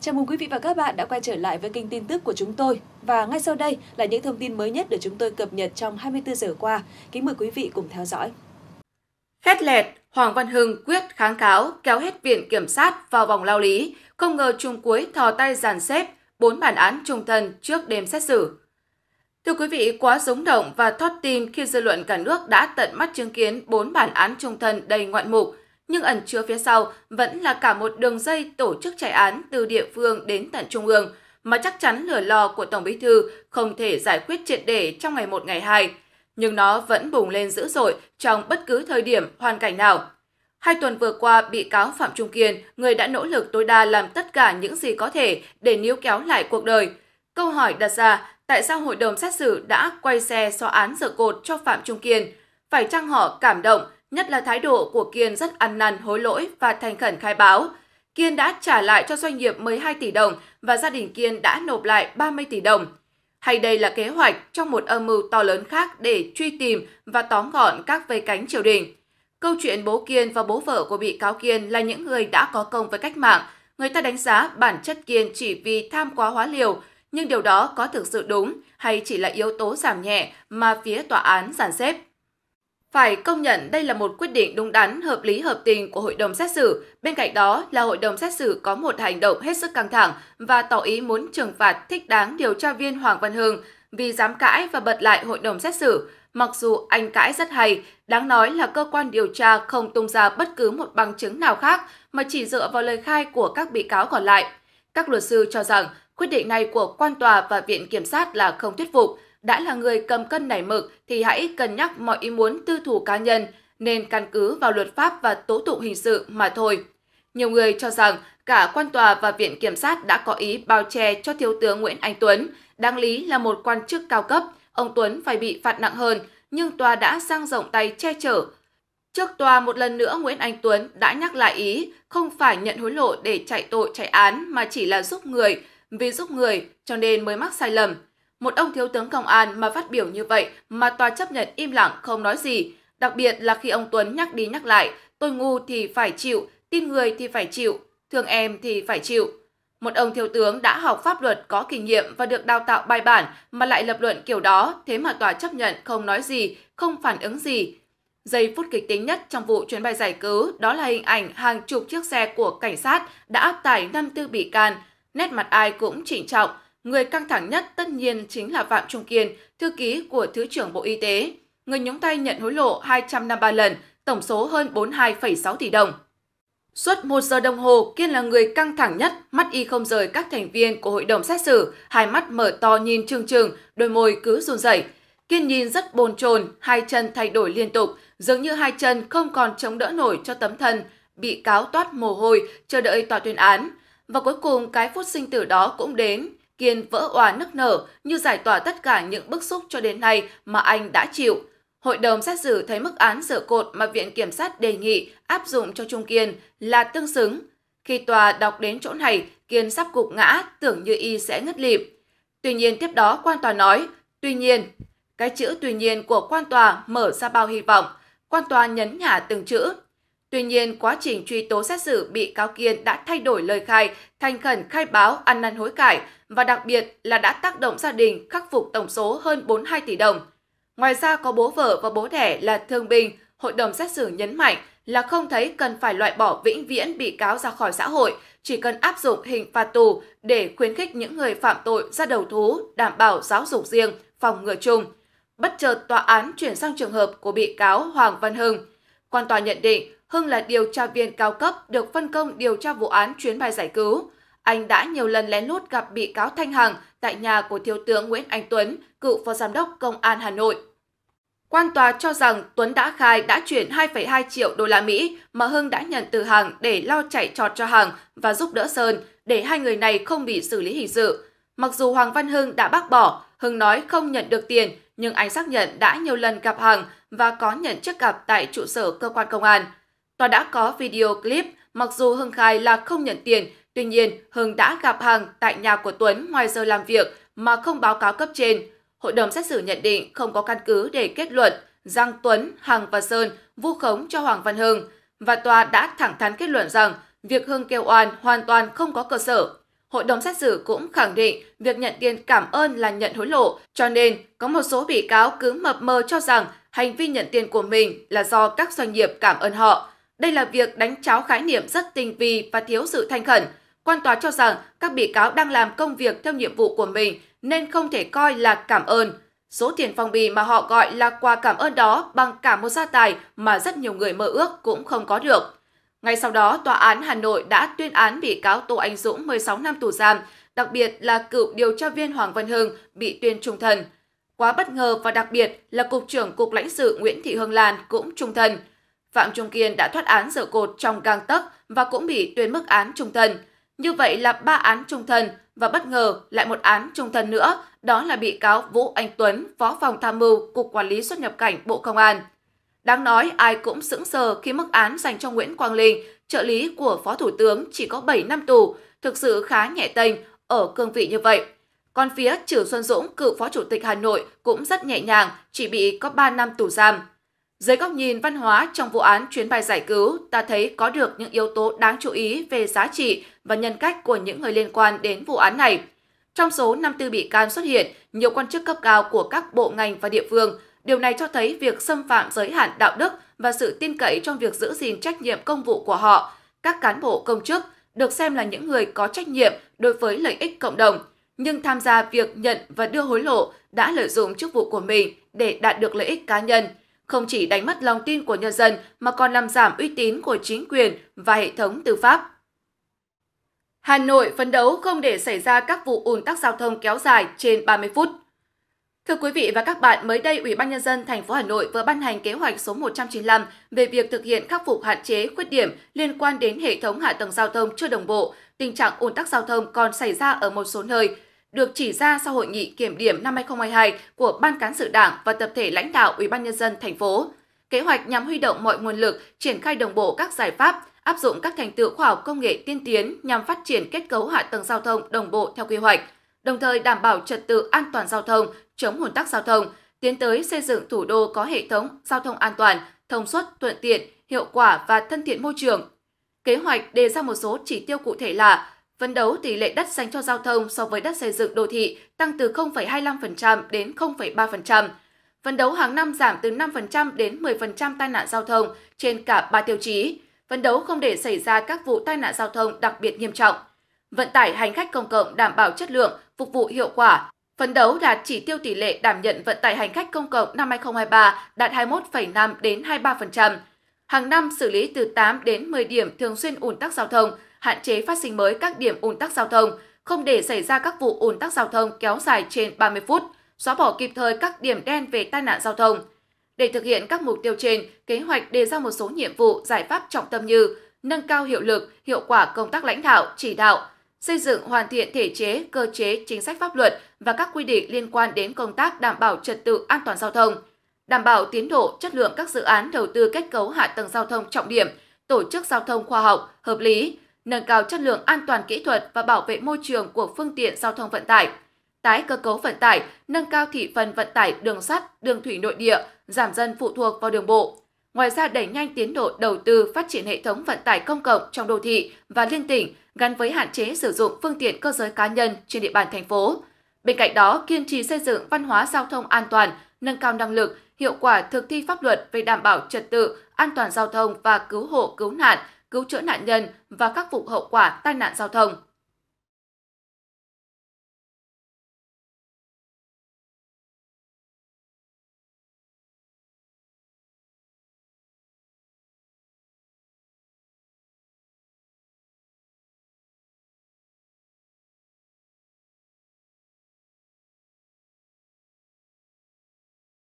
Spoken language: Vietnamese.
Chào mừng quý vị và các bạn đã quay trở lại với kênh tin tức của chúng tôi. Và ngay sau đây là những thông tin mới nhất được chúng tôi cập nhật trong 24 giờ qua. Kính mời quý vị cùng theo dõi. Khét lẹt, Hoàng Văn Hưng quyết kháng cáo kéo hết Viện Kiểm sát vào vòng lao lý, không ngờ chung cuối thò tay giàn xếp, bốn bản án trung thân trước đêm xét xử. Thưa quý vị, quá rúng động và thoát tim khi dư luận cả nước đã tận mắt chứng kiến bốn bản án trung thân đầy ngoạn mục, nhưng ẩn chứa phía sau vẫn là cả một đường dây tổ chức chạy án từ địa phương đến tận trung ương, mà chắc chắn lửa lò của Tổng Bí Thư không thể giải quyết triệt để trong ngày một ngày hai. Nhưng nó vẫn bùng lên dữ dội trong bất cứ thời điểm, hoàn cảnh nào. Hai tuần vừa qua, bị cáo Phạm Trung Kiên, người đã nỗ lực tối đa làm tất cả những gì có thể để níu kéo lại cuộc đời. Câu hỏi đặt ra tại sao hội đồng xét xử đã quay xe xóa án dở cột cho Phạm Trung Kiên? Phải chăng họ cảm động, nhất là thái độ của Kiên rất ăn năn hối lỗi và thành khẩn khai báo? Kiên đã trả lại cho doanh nghiệp 12 tỷ đồng và gia đình Kiên đã nộp lại 30 tỷ đồng. Hay đây là kế hoạch trong một âm mưu to lớn khác để truy tìm và tóm gọn các vây cánh triều đình? Câu chuyện bố Kiên và bố vợ của bị cáo Kiên là những người đã có công với cách mạng. Người ta đánh giá bản chất Kiên chỉ vì tham quá hóa liều, nhưng điều đó có thực sự đúng hay chỉ là yếu tố giảm nhẹ mà phía tòa án giàn xếp. Phải công nhận đây là một quyết định đúng đắn, hợp lý hợp tình của hội đồng xét xử. Bên cạnh đó là hội đồng xét xử có một hành động hết sức căng thẳng và tỏ ý muốn trừng phạt thích đáng điều tra viên Hoàng Văn Hưng vì dám cãi và bật lại hội đồng xét xử. Mặc dù anh cãi rất hay, đáng nói là cơ quan điều tra không tung ra bất cứ một bằng chứng nào khác mà chỉ dựa vào lời khai của các bị cáo còn lại. Các luật sư cho rằng Quyết định này của quan tòa và viện kiểm sát là không thuyết phục, đã là người cầm cân nảy mực thì hãy cân nhắc mọi ý muốn tư thủ cá nhân, nên căn cứ vào luật pháp và tố tụng hình sự mà thôi. Nhiều người cho rằng cả quan tòa và viện kiểm sát đã có ý bao che cho thiếu tướng Nguyễn Anh Tuấn, đáng lý là một quan chức cao cấp, ông Tuấn phải bị phạt nặng hơn, nhưng tòa đã sang rộng tay che chở. Trước tòa một lần nữa Nguyễn Anh Tuấn đã nhắc lại ý không phải nhận hối lộ để chạy tội chạy án mà chỉ là giúp người, vì giúp người cho nên mới mắc sai lầm. Một ông thiếu tướng công an mà phát biểu như vậy mà tòa chấp nhận im lặng không nói gì, đặc biệt là khi ông Tuấn nhắc đi nhắc lại, tôi ngu thì phải chịu, tin người thì phải chịu, thương em thì phải chịu. Một ông thiếu tướng đã học pháp luật có kinh nghiệm và được đào tạo bài bản mà lại lập luận kiểu đó, thế mà tòa chấp nhận không nói gì, không phản ứng gì. Giây phút kịch tính nhất trong vụ chuyến bay giải cứu đó là hình ảnh hàng chục chiếc xe của cảnh sát đã áp tải 54 bị can, nét mặt ai cũng trịnh trọng, người căng thẳng nhất tất nhiên chính là Phạm Trung Kiên, thư ký của Thứ trưởng Bộ Y tế. Người nhúng tay nhận hối lộ 253 lần, tổng số hơn 42,6 tỷ đồng. Suốt một giờ đồng hồ, Kiên là người căng thẳng nhất, mắt y không rời các thành viên của hội đồng xét xử, hai mắt mở to nhìn trừng trừng, đôi môi cứ run rẩy. Kiên nhìn rất bồn chồn, hai chân thay đổi liên tục, dường như hai chân không còn chống đỡ nổi cho tấm thân. Bị cáo toát mồ hôi, chờ đợi tòa tuyên án. Và cuối cùng cái phút sinh tử đó cũng đến, Kiên vỡ òa nức nở như giải tỏa tất cả những bức xúc cho đến nay mà anh đã chịu. Hội đồng xét xử thấy mức án sửa cột mà Viện Kiểm sát đề nghị áp dụng cho Trung Kiên là tương xứng. Khi tòa đọc đến chỗ này, Kiên sắp gục ngã, tưởng như y sẽ ngất lịm. Tuy nhiên tiếp đó quan tòa nói, tuy nhiên, cái chữ tuy nhiên của quan tòa mở ra bao hy vọng. Quan tòa nhấn nhả từng chữ, Tuy nhiên, quá trình truy tố xét xử bị cáo Kiên đã thay đổi lời khai, thành khẩn khai báo ăn năn hối cải và đặc biệt là đã tác động gia đình khắc phục tổng số hơn 42 tỷ đồng. Ngoài ra có bố vợ và bố đẻ là thương binh, hội đồng xét xử nhấn mạnh là không thấy cần phải loại bỏ vĩnh viễn bị cáo ra khỏi xã hội, chỉ cần áp dụng hình phạt tù để khuyến khích những người phạm tội ra đầu thú, đảm bảo giáo dục riêng, phòng ngừa chung. Bất chợt tòa án chuyển sang trường hợp của bị cáo Hoàng Văn Hưng. Quan tòa nhận định Hưng là điều tra viên cao cấp được phân công điều tra vụ án chuyến bay giải cứu. Anh đã nhiều lần lén lút gặp bị cáo Thanh Hằng tại nhà của Thiếu tướng Nguyễn Anh Tuấn, cựu phó giám đốc Công an Hà Nội. Quan tòa cho rằng Tuấn đã khai đã chuyển 2,2 triệu đô la Mỹ mà Hưng đã nhận từ Hằng để lo chạy trọt cho Hằng và giúp đỡ Sơn để hai người này không bị xử lý hình sự. Mặc dù Hoàng Văn Hưng đã bác bỏ, Hưng nói không nhận được tiền, nhưng anh xác nhận đã nhiều lần gặp Hằng và có nhận chiếc cặp tại trụ sở cơ quan công an. Tòa đã có video clip, mặc dù Hưng khai là không nhận tiền, tuy nhiên Hưng đã gặp Hằng tại nhà của Tuấn ngoài giờ làm việc mà không báo cáo cấp trên. Hội đồng xét xử nhận định không có căn cứ để kết luận rằng Tuấn, Hằng và Sơn vu khống cho Hoàng Văn Hưng và tòa đã thẳng thắn kết luận rằng việc Hưng kêu oan hoàn toàn không có cơ sở. Hội đồng xét xử cũng khẳng định việc nhận tiền cảm ơn là nhận hối lộ, cho nên có một số bị cáo cứ mập mờ cho rằng hành vi nhận tiền của mình là do các doanh nghiệp cảm ơn họ, đây là việc đánh cháo khái niệm rất tinh vi và thiếu sự thanh khẩn. Quan tòa cho rằng các bị cáo đang làm công việc theo nhiệm vụ của mình nên không thể coi là cảm ơn. Số tiền phong bì mà họ gọi là quà cảm ơn đó bằng cả một gia tài mà rất nhiều người mơ ước cũng không có được. Ngay sau đó, Tòa án Hà Nội đã tuyên án bị cáo Tô Anh Dũng 16 năm tù giam, đặc biệt là cựu điều tra viên Hoàng Văn Hưng bị tuyên trung thân. Quá bất ngờ và đặc biệt là Cục trưởng Cục lãnh sự Nguyễn Thị Hương Lan cũng trung thân. Phạm Trung Kiên đã thoát án dở cột trong gang tấc và cũng bị tuyên mức án trung thân. Như vậy là ba án trung thân và bất ngờ lại một án trung thân nữa, đó là bị cáo Vũ Anh Tuấn, Phó phòng tham mưu Cục Quản lý xuất nhập cảnh Bộ Công an. Đáng nói ai cũng sững sờ khi mức án dành cho Nguyễn Quang Linh, trợ lý của Phó Thủ tướng chỉ có 7 năm tù, thực sự khá nhẹ tênh ở cương vị như vậy. Còn phía Trử Xuân Dũng, cựu Phó Chủ tịch Hà Nội cũng rất nhẹ nhàng, chỉ bị có 3 năm tù giam. Dưới góc nhìn văn hóa trong vụ án chuyến bay giải cứu, ta thấy có được những yếu tố đáng chú ý về giá trị và nhân cách của những người liên quan đến vụ án này. Trong số 54 bị can xuất hiện, nhiều quan chức cấp cao của các bộ ngành và địa phương. Điều này cho thấy việc xâm phạm giới hạn đạo đức và sự tin cậy trong việc giữ gìn trách nhiệm công vụ của họ. Các cán bộ công chức được xem là những người có trách nhiệm đối với lợi ích cộng đồng, nhưng tham gia việc nhận và đưa hối lộ đã lợi dụng chức vụ của mình để đạt được lợi ích cá nhân – không chỉ đánh mất lòng tin của nhân dân mà còn làm giảm uy tín của chính quyền và hệ thống tư pháp. Hà Nội phấn đấu không để xảy ra các vụ ùn tắc giao thông kéo dài trên 30 phút. Thưa quý vị và các bạn, mới đây Ủy ban nhân dân thành phố Hà Nội vừa ban hành kế hoạch số 195 về việc thực hiện khắc phục hạn chế, khuyết điểm liên quan đến hệ thống hạ tầng giao thông chưa đồng bộ, tình trạng ùn tắc giao thông còn xảy ra ở một số nơi được chỉ ra sau hội nghị kiểm điểm năm 2022 của Ban cán sự Đảng và tập thể lãnh đạo Ủy ban nhân dân thành phố. Kế hoạch nhằm huy động mọi nguồn lực, triển khai đồng bộ các giải pháp, áp dụng các thành tựu khoa học công nghệ tiên tiến nhằm phát triển kết cấu hạ tầng giao thông đồng bộ theo quy hoạch, đồng thời đảm bảo trật tự an toàn giao thông, chống hỗn tắc giao thông, tiến tới xây dựng thủ đô có hệ thống giao thông an toàn, thông suốt, thuận tiện, hiệu quả và thân thiện môi trường. Kế hoạch đề ra một số chỉ tiêu cụ thể là Phấn đấu tỷ lệ đất dành cho giao thông so với đất xây dựng đô thị tăng từ 0,25% đến 0,3%. Phấn đấu hàng năm giảm từ 5% đến 10% tai nạn giao thông trên cả ba tiêu chí. Phấn đấu không để xảy ra các vụ tai nạn giao thông đặc biệt nghiêm trọng. Vận tải hành khách công cộng đảm bảo chất lượng, phục vụ hiệu quả. Phấn đấu đạt chỉ tiêu tỷ lệ đảm nhận vận tải hành khách công cộng năm 2023 đạt 21,5 đến 23%. Hàng năm xử lý từ 8 đến 10 điểm thường xuyên ùn tắc giao thông, hạn chế phát sinh mới các điểm ùn tắc giao thông, không để xảy ra các vụ ùn tắc giao thông kéo dài trên 30 phút, xóa bỏ kịp thời các điểm đen về tai nạn giao thông. Để thực hiện các mục tiêu trên, kế hoạch đề ra một số nhiệm vụ giải pháp trọng tâm như nâng cao hiệu lực, hiệu quả công tác lãnh đạo, chỉ đạo, xây dựng hoàn thiện thể chế, cơ chế, chính sách pháp luật và các quy định liên quan đến công tác đảm bảo trật tự an toàn giao thông, đảm bảo tiến độ, chất lượng các dự án đầu tư kết cấu hạ tầng giao thông trọng điểm, tổ chức giao thông khoa học, hợp lý, nâng cao chất lượng an toàn kỹ thuật và bảo vệ môi trường của phương tiện giao thông vận tải, tái cơ cấu vận tải, nâng cao thị phần vận tải đường sắt, đường thủy nội địa, giảm dần phụ thuộc vào đường bộ. Ngoài ra đẩy nhanh tiến độ đầu tư phát triển hệ thống vận tải công cộng trong đô thị và liên tỉnh gắn với hạn chế sử dụng phương tiện cơ giới cá nhân trên địa bàn thành phố. Bên cạnh đó, kiên trì xây dựng văn hóa giao thông an toàn, nâng cao năng lực, hiệu quả thực thi pháp luật về đảm bảo trật tự, an toàn giao thông và cứu hộ cứu nạn – cứu chữa nạn nhân và khắc phục hậu quả tai nạn giao thông